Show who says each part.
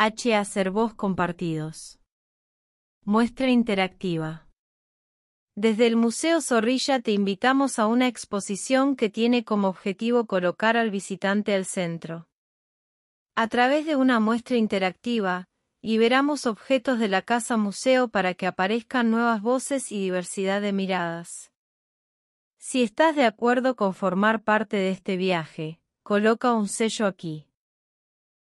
Speaker 1: H. voz compartidos. Muestra interactiva. Desde el Museo Zorrilla te invitamos a una exposición que tiene como objetivo colocar al visitante al centro. A través de una muestra interactiva, liberamos objetos de la casa museo para que aparezcan nuevas voces y diversidad de miradas. Si estás de acuerdo con formar parte de este viaje, coloca un sello aquí.